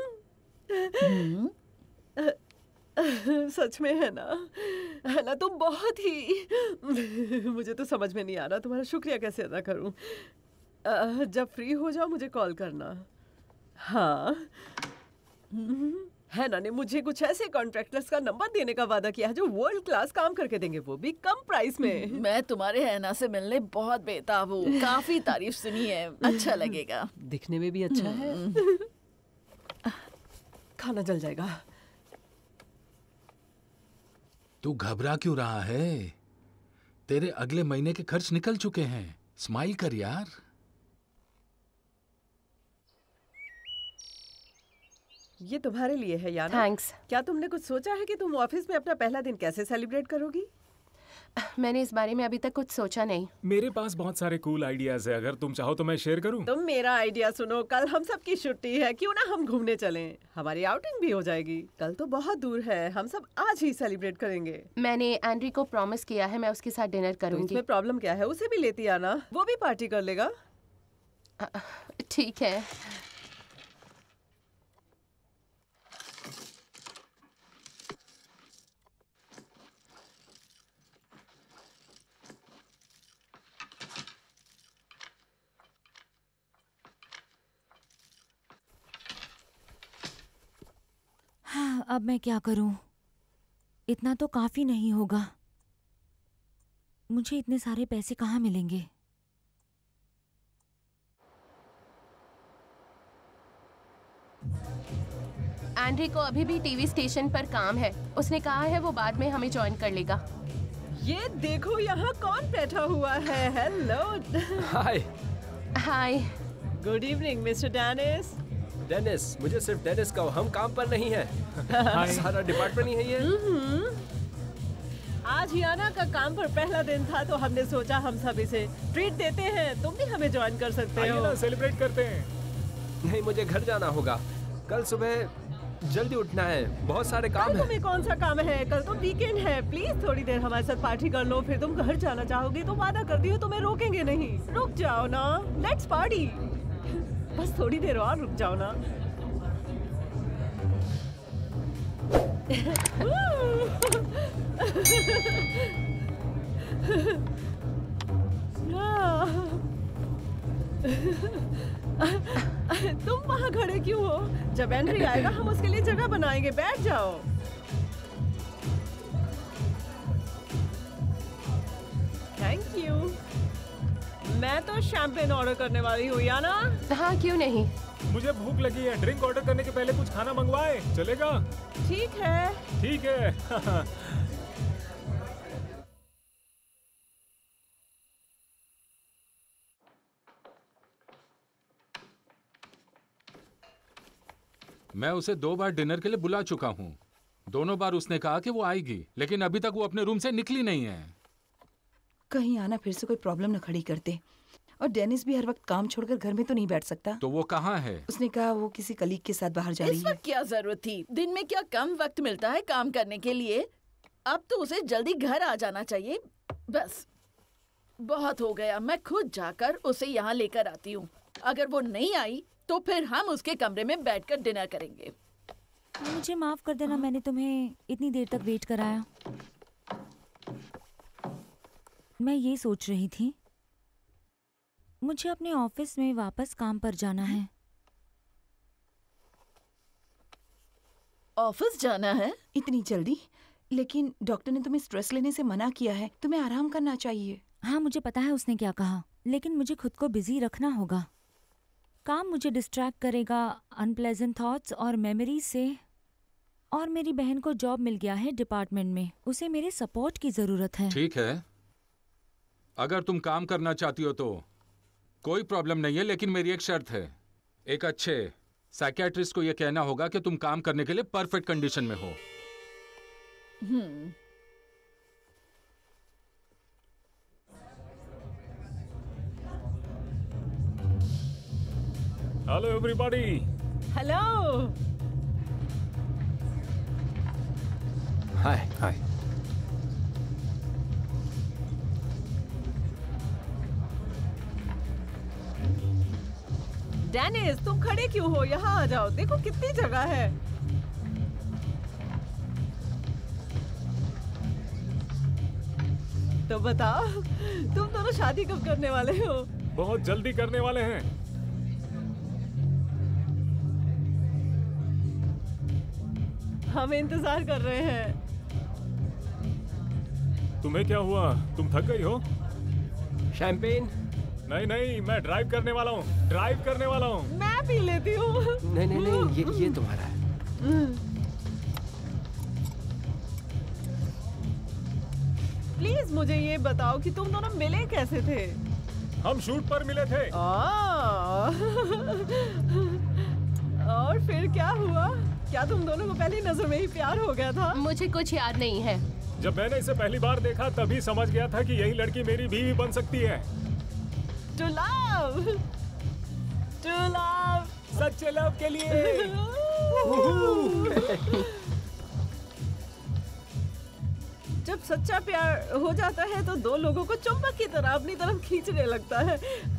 हम्म? सच में है ना है ना तुम तो बहुत ही मुझे तो समझ में नहीं आ रहा तुम्हारा शुक्रिया कैसे अदा करूं जब फ्री हो जाओ मुझे कॉल करना हाँ हम्म। है ना ने मुझे कुछ ऐसे कॉन्ट्रैक्टर्स का नंबर देने का वादा किया है जो वर्ल्ड क्लास काम करके देंगे वो भी कम प्राइस में हम्म, मैं तुम्हारे हैना से मिलने बहुत बेताब हूँ काफी तारीफ सुनी है अच्छा लगेगा दिखने में भी अच्छा है हम्म। खाना जल जाएगा तू घबरा क्यों रहा है तेरे अगले महीने के खर्च निकल चुके हैं स्माइल कर यार ये तुम्हारे लिए है यार थैंक्स क्या तुमने कुछ सोचा है कि तुम ऑफिस में अपना पहला दिन कैसे सेलिब्रेट करोगी मैंने इस बारे में अभी तक कुछ सोचा नहीं मेरे पास बहुत सारे कूल आइडियाज है अगर तुम चाहो तो मैं शेयर करूं। तुम मेरा आइडिया सुनो कल हम सब की छुट्टी है क्यों ना हम घूमने चलें? हमारी आउटिंग भी हो जाएगी कल तो बहुत दूर है हम सब आज ही सेलिब्रेट करेंगे मैंने एंड्री को प्रॉमिस किया है मैं उसके साथ डिनर करूँगी तो प्रॉब्लम क्या है उसे भी लेती आना वो भी पार्टी कर लेगा ठीक है अब मैं क्या करूं? इतना तो काफ़ी नहीं होगा मुझे इतने सारे पैसे कहाँ मिलेंगे एंड्री को अभी भी टीवी स्टेशन पर काम है उसने कहा है वो बाद में हमें ज्वाइन कर लेगा ये देखो यहाँ कौन बैठा हुआ है hello hi hi good evening mister Dennis Dennis मुझे सिर्फ डेनिस का हम काम पर नहीं है सारा डिपार्टमेंट ही है ये mm-hmm. आज हियाना का काम पर पहला दिन था तो हमने सोचा हम सब इसे ट्रीट देते हैं तुम भी हमें ज्वाइन कर सकते हो सेलिब्रेट करते हैं नहीं मुझे घर जाना होगा कल सुबह जल्दी उठना है बहुत सारे काम है। तुम्हें कौन सा काम है कल तो वीकेंड है प्लीज थोड़ी देर हमारे साथ पार्टी कर लो फिर तुम घर जाना चाहोगे तो वादा कर दियो तुम्हें रोकेंगे नहीं रुक जाओ ना लेट्स पार्टी बस थोड़ी देर और रुक जाओ ना तुम वहां खड़े क्यों हो जब एंट्री आएगा हम उसके लिए जगह बनाएंगे बैठ जाओ थैंक यू मैं तो शैंपेन ऑर्डर करने वाली हूँ या ना हाँ क्यों नहीं मुझे भूख लगी है ड्रिंक ऑर्डर करने के पहले कुछ खाना मंगवाए चलेगा ठीक है ठीक है मैं उसे दो बार डिनर के लिए बुला चुका हूँ दोनों बार उसने कहा कि वो आएगी लेकिन अभी तक वो अपने रूम से निकली नहीं है कहीं आना फिर से कोई प्रॉब्लम न खड़ी करते और डेनिस भी हर वक्त काम छोड़कर घर में तो नहीं बैठ सकता तो वो कहाँ है उसने कहा वो किसी कलीग के साथ बाहर जा रही है क्या जरूरत थी दिन में क्या कम वक्त मिलता है काम करने के लिए अब तो उसे जल्दी घर आ जाना चाहिए बस बहुत हो गया मैं खुद जाकर उसे यहाँ लेकर आती हूँ अगर वो नहीं आई तो फिर हम उसके कमरे में बैठकर डिनर करेंगे मुझे माफ कर देना मैंने तुम्हें इतनी देर तक वेट कराया मैं ये सोच रही थी मुझे अपने ऑफिस में वापस काम पर जाना है ऑफिस जाना है इतनी जल्दी लेकिन डॉक्टर ने तुम्हें स्ट्रेस लेने से मना किया है तुम्हें आराम करना चाहिए हाँ मुझे पता है उसने क्या कहा लेकिन मुझे खुद को बिजी रखना होगा काम मुझे डिस्ट्रैक्ट करेगा अनप्लेजेंट थॉट्स और मेमोरीज से और मेरी बहन को जॉब मिल गया है डिपार्टमेंट में उसे मेरे सपोर्ट की जरूरत है ठीक है अगर तुम काम करना चाहती हो तो कोई प्रॉब्लम नहीं है लेकिन मेरी एक शर्त है एक अच्छे साइकेट्रिस्ट को यह कहना होगा कि तुम काम करने के लिए परफेक्ट कंडीशन में हो hello everybody hello hi hi Dennis तुम खड़े क्यों हो यहाँ आ जाओ देखो कितनी जगह है तो बताओ तुम दोनों शादी कब करने वाले हो बहुत जल्दी करने वाले हैं हम इंतजार कर रहे हैं तुम्हें क्या हुआ तुम थक गई हो शैंपेन नहीं नहीं मैं ड्राइव करने वाला हूँ ड्राइव करने वाला हूँ मैं पी लेती हूँ नहीं नहीं नहीं ये ये तुम्हारा है प्लीज मुझे ये बताओ कि तुम दोनों मिले कैसे थे हम शूट पर मिले थे और फिर क्या हुआ क्या तुम दोनों को पहली नजर में ही प्यार हो गया था मुझे कुछ याद नहीं है जब मैंने इसे पहली बार देखा तभी समझ गया था कि यही लड़की मेरी बीवी बन सकती है टू लव टू लव सच्चे लव के लिए जब सच्चा प्यार हो जाता है तो दो लोगों को चुंबक की तरह अपनी तरफ खींचने लगता है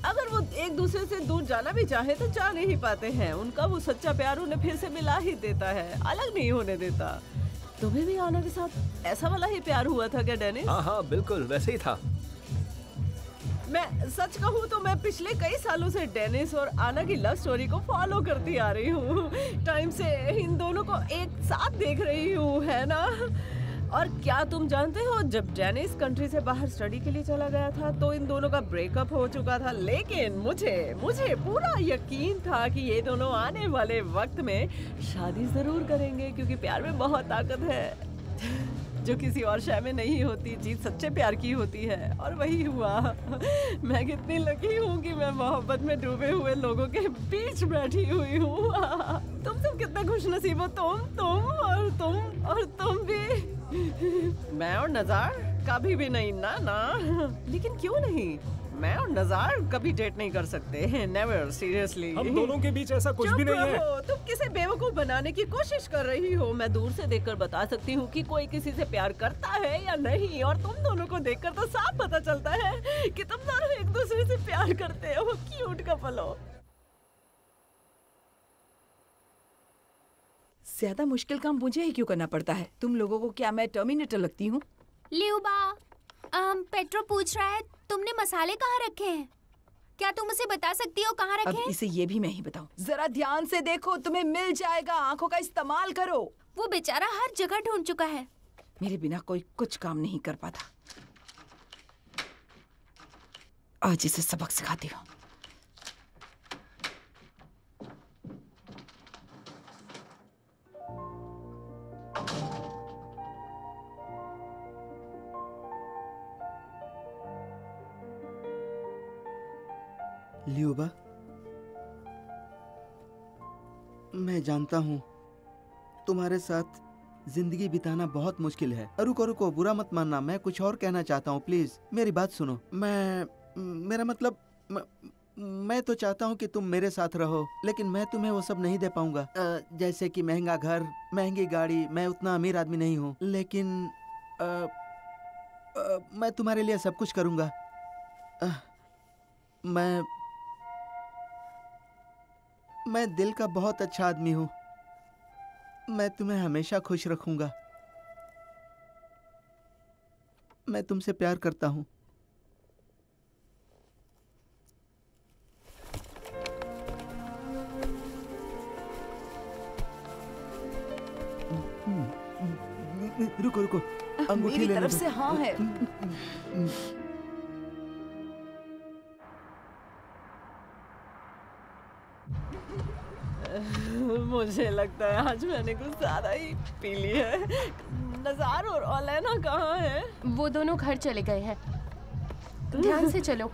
अगर वो एक दूसरे से दूर जाना भी चाहे तो जा नहीं पाते हैं उनका वो सच्चा प्यार उन्हें फिर से मिला ही देता है अलग नहीं होने देता तुम्हें भी आना के साथ ऐसा वाला ही प्यार हुआ था क्या डेनिस हाँ हाँ बिल्कुल वैसे ही था मैं सच कहूँ तो मैं पिछले कई सालों से डेनिस और आना की लव स्टोरी को फॉलो करती आ रही हूँ टाइम से इन दोनों को एक साथ देख रही हूँ है ना और क्या तुम जानते हो जब डेनिस कंट्री से बाहर स्टडी के लिए चला गया था तो इन दोनों का ब्रेकअप हो चुका था लेकिन मुझे मुझे पूरा यकीन था कि ये दोनों आने वाले वक्त में शादी ज़रूर करेंगे क्योंकि प्यार में बहुत ताकत है जो किसी और शय में नहीं होती जीत सच्चे प्यार की होती है और वही हुआ मैं कितनी लकी हूँ कि मैं मोहब्बत में डूबे हुए लोगों के बीच बैठी हुई हूँ तुम सब कितने खुश नसीब हो तुम तुम और तुम और तुम भी मैं और नजार कभी भी नहीं ना ना लेकिन क्यों नहीं मैं और नजार कभी डेट नहीं कर सकते नेवर सीरियसली हम दोनों के बीच ऐसा कुछ भी नहीं है तुम किसे बेवकूफ बनाने की कोशिश कर रही हो मैं दूर से देखकर बता सकती हूँ कि कोई किसी से प्यार करता है या नहीं और तुम दोनों को देखकर तो साफ पता चलता है कि तुम दोनों एक दूसरे से प्यार करते हो क्यूट कपल हो ज्यादा मुश्किल काम मुझे ही क्यों करना पड़ता है तुम लोगों को क्या मैं टर्मिनेटर लगती हूँ आम, पेट्रो पूछ रहा है तुमने मसाले कहाँ रखे हैं क्या तुम उसे बता सकती हो कहाँ रखे हैं? इसे ये भी मैं ही बताऊँ जरा ध्यान से देखो तुम्हें मिल जाएगा आँखों का इस्तेमाल करो वो बेचारा हर जगह ढूंढ चुका है मेरे बिना कोई कुछ काम नहीं कर पाता आज इसे सबक सिखाती हूँ लियोबा मैं जानता हूं तुम्हारे साथ जिंदगी बिताना बहुत मुश्किल है रुको रुको बुरा मत मानना मैं कुछ और कहना चाहता हूँ प्लीज मेरी बात सुनो मैं मेरा मतलब म, मैं तो चाहता हूँ कि तुम मेरे साथ रहो लेकिन मैं तुम्हें वो सब नहीं दे पाऊंगा जैसे कि महंगा घर महंगी गाड़ी मैं उतना अमीर आदमी नहीं हूँ लेकिन आ, आ, मैं तुम्हारे लिए सब कुछ करूंगा आ, मैं मैं दिल का बहुत अच्छा आदमी हूं मैं तुम्हें हमेशा खुश रखूंगा मैं तुमसे प्यार करता हूं हम्म, हम्म, हम्म, रुको रुको अंगूठी तरफ से हाँ है मुझे लगता है आज मैंने कुछ ज़्यादा ही पी ली है नजार और ओलेना कहाँ है वो दोनों घर चले गए हैं तो- ध्यान से चलो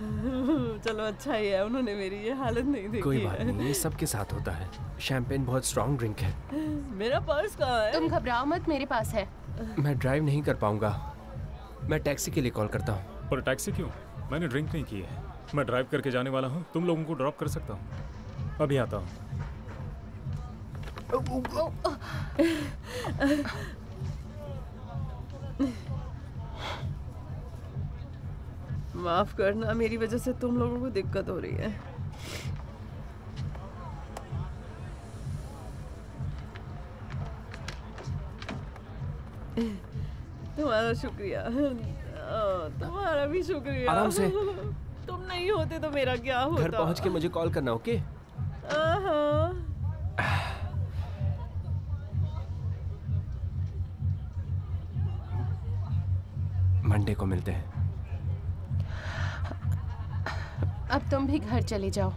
चलो अच्छा ही है उन्होंने मेरी ये हालत नहीं देखी कोई बात नहीं ये सबके साथ होता है शैंपेन बहुत स्ट्रॉन्ग ड्रिंक है मेरा पर्स कहाँ है तुम घबराओ मत मेरे पास है मैं ड्राइव नहीं कर पाऊंगा मैं टैक्सी के लिए कॉल करता हूँ पर टैक्सी क्यों मैंने ड्रिंक नहीं की है मैं ड्राइव करके जाने वाला हूँ तुम लोगों को ड्रॉप कर सकता हूँ अभी आता हूँ माफ करना मेरी वजह से तुम लोगों को दिक्कत हो रही है तुम्हारा शुक्रिया तुम्हारा भी शुक्रिया आराम से तुम नहीं होते तो मेरा क्या होता घर पहुंच के मुझे कॉल करना okay okay? Uh huh. Monday को मिलते हैं अब तुम भी घर चले जाओ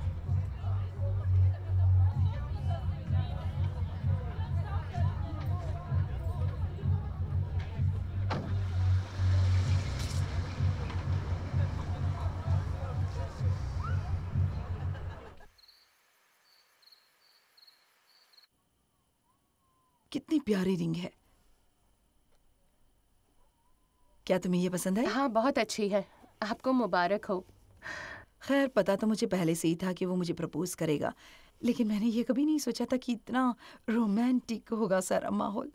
प्यारी रिंग है क्या तुम्हें ये पसंद है हाँ बहुत अच्छी है आपको मुबारक हो खैर पता तो मुझे पहले से ही था कि वो मुझे प्रपोज करेगा लेकिन मैंने ये कभी नहीं सोचा था कि इतना रोमांटिक होगा सारा माहौल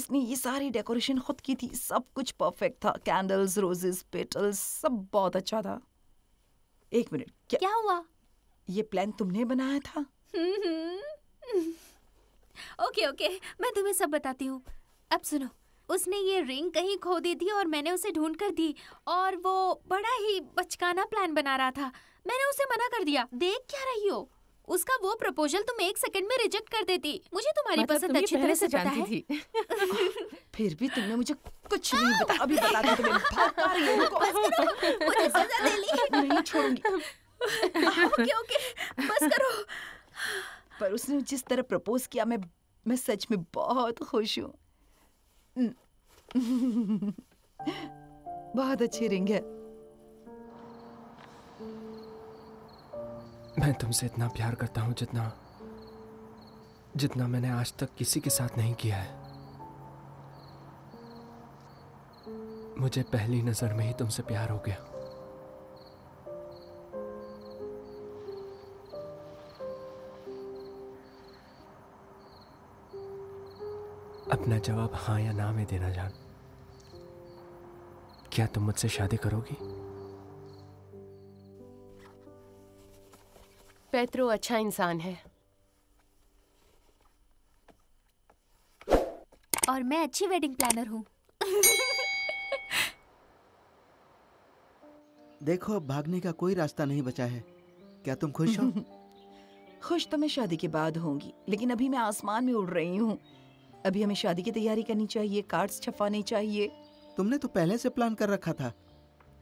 उसने ये सारी डेकोरेशन खुद की थी सब कुछ परफेक्ट था कैंडल्स रोजेस पेटल्स सब बहुत अच्छा था एक मिनट क्या, क्या हुआ ये प्लान तुमने बनाया था हम्म, हम्म। ओके ओके मैं तुम्हें सब बताती हूँ अब सुनो उसने ये रिंग कहीं खो दी थी और मैंने उसे ढूंढ कर दी और वो बड़ा ही बचकाना प्लान बना रहा था मैंने उसे मना कर दिया देख क्या रही हो उसका वो प्रपोजल तुम एक सेकंड में रिजेक्ट कर देती मुझे तुम्हारी मतलब पसंद अच्छी तरह से पता है थी। फिर भी तुमने मुझे कुछ नहीं हाँ! बता अभी बता दो तुम्हें भाग पा रही हूँ मुझे सजा दे ली नहीं छोड़ूंगी ओके हाँ, ओके बस करो पर उसने जिस तरह प्रपोज किया मैं मैं सच में बहुत खुश हूँ बहुत अच्छी रिंग है मैं तुमसे इतना प्यार करता हूँ जितना जितना मैंने आज तक किसी के साथ नहीं किया है मुझे पहली नजर में ही तुमसे प्यार हो गया अपना जवाब हाँ या ना में देना जान क्या तुम मुझसे शादी करोगी पैत्रो अच्छा इंसान है और मैं अच्छी वेडिंग प्लानर हूँ देखो अब भागने का कोई रास्ता नहीं बचा है क्या तुम खुश हो खुश तो मैं शादी के बाद होंगी लेकिन अभी मैं आसमान में उड़ रही हूँ अभी हमें शादी की तैयारी करनी चाहिए कार्ड्स छपाने चाहिए तुमने तो पहले से प्लान कर रखा था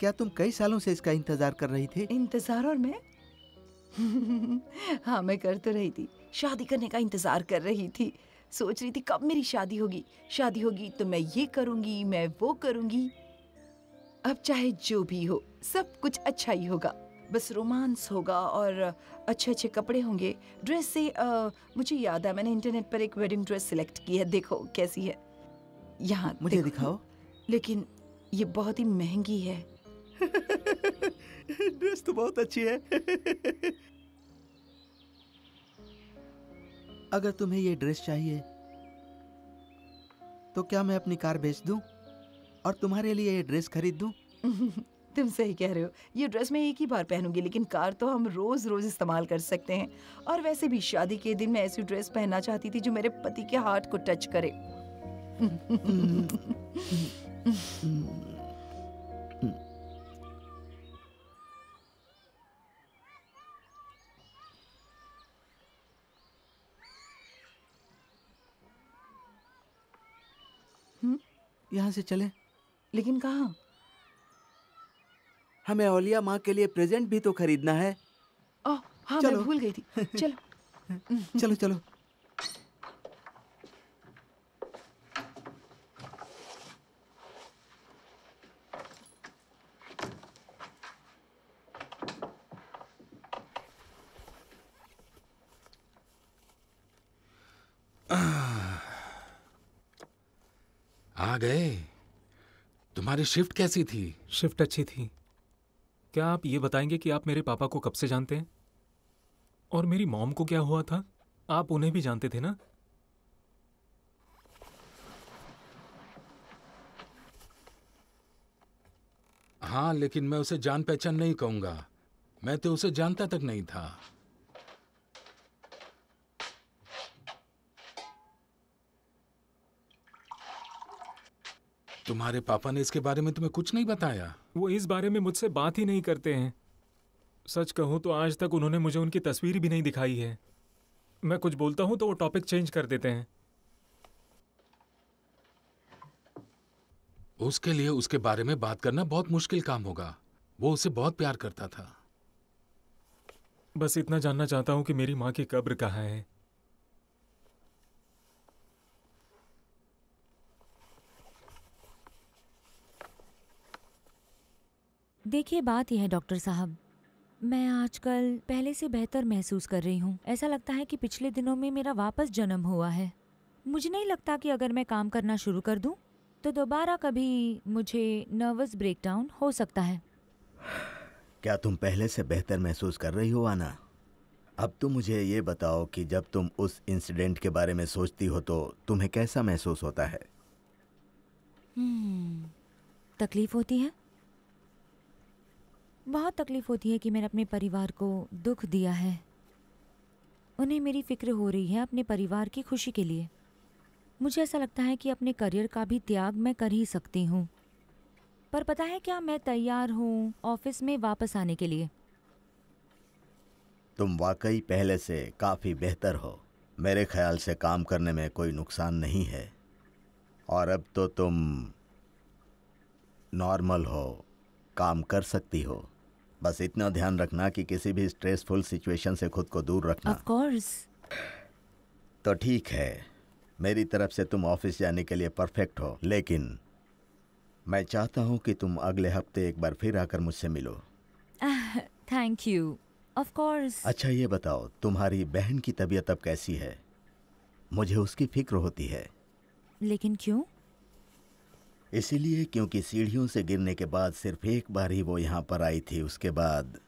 क्या तुम कई सालों से इसका इंतजार कर रही थी इंतजार और मैं हाँ मैं कर तो रही थी शादी करने का इंतजार कर रही थी सोच रही थी कब मेरी शादी होगी शादी होगी तो मैं ये करूंगी मैं वो करूंगी अब चाहे जो भी हो सब कुछ अच्छा ही होगा बस रोमांस होगा और अच्छे अच्छे कपड़े होंगे ड्रेस से आ, मुझे याद है मैंने इंटरनेट पर एक वेडिंग ड्रेस सिलेक्ट की है देखो कैसी है यहाँ मुझे दिखाओ लेकिन ये बहुत ही महंगी है ड्रेस तो बहुत अच्छी है अगर तुम्हें ये ड्रेस चाहिए तो क्या मैं अपनी कार बेच दूं और तुम्हारे लिए ये ड्रेस खरीद दूं? तुम सही कह रहे हो ये ड्रेस मैं एक ही बार पहनूंगी लेकिन कार तो हम रोज़ रोज़ इस्तेमाल कर सकते हैं और वैसे भी शादी के दिन मैं ऐसी ड्रेस पहनना चाहती थी जो मेरे पति के हार्ट को टच करे हम्म। यहां से चले लेकिन कहा हमें औलिया माँ के लिए प्रेजेंट भी तो खरीदना है ओ, हाँ मैं भूल गई थी चलो चलो चलो आ गए तुम्हारी शिफ्ट कैसी थी शिफ्ट अच्छी थी क्या आप ये बताएंगे कि आप मेरे पापा को कब से जानते हैं और मेरी मॉम को क्या हुआ था आप उन्हें भी जानते थे ना हाँ लेकिन मैं उसे जान पहचान नहीं कहूंगा मैं तो उसे जानता तक नहीं था तुम्हारे पापा ने इसके बारे में तुम्हें कुछ नहीं बताया वो इस बारे में मुझसे बात ही नहीं करते हैं सच कहूँ तो आज तक उन्होंने मुझे उनकी तस्वीर भी नहीं दिखाई है मैं कुछ बोलता हूँ तो वो टॉपिक चेंज कर देते हैं उसके लिए उसके बारे में बात करना बहुत मुश्किल काम होगा वो उसे बहुत प्यार करता था बस इतना जानना चाहता हूँ कि मेरी माँ की कब्र कहाँ है देखिए बात यह है डॉक्टर साहब मैं आजकल पहले से बेहतर महसूस कर रही हूँ ऐसा लगता है कि पिछले दिनों में मेरा वापस जन्म हुआ है मुझे नहीं लगता कि अगर मैं काम करना शुरू कर दूँ तो दोबारा कभी मुझे नर्वस ब्रेकडाउन हो सकता है क्या तुम पहले से बेहतर महसूस कर रही हो आना अब तुम मुझे ये बताओ कि जब तुम उस इंसिडेंट के बारे में सोचती हो तो तुम्हें कैसा महसूस होता है हम्म, तकलीफ होती है बहुत तकलीफ़ होती है कि मैंने अपने परिवार को दुख दिया है उन्हें मेरी फ़िक्र हो रही है अपने परिवार की खुशी के लिए मुझे ऐसा लगता है कि अपने करियर का भी त्याग मैं कर ही सकती हूँ पर पता है क्या मैं तैयार हूँ ऑफिस में वापस आने के लिए तुम वाकई पहले से काफ़ी बेहतर हो मेरे ख्याल से काम करने में कोई नुकसान नहीं है और अब तो तुम नॉर्मल हो काम कर सकती हो बस इतना ध्यान रखना कि किसी भी स्ट्रेसफुल सिचुएशन से खुद को दूर रखना ऑफ कोर्स तो ठीक है मेरी तरफ से तुम ऑफिस जाने के लिए परफेक्ट हो लेकिन मैं चाहता हूँ कि तुम अगले हफ्ते एक बार फिर आकर मुझसे मिलो थैंक यू ऑफ कोर्स अच्छा ये बताओ तुम्हारी बहन की तबीयत अब कैसी है मुझे उसकी फिक्र होती है लेकिन क्यों इसीलिए क्योंकि सीढ़ियों से गिरने के बाद सिर्फ एक बार ही वो यहाँ पर आई थी उसके बाद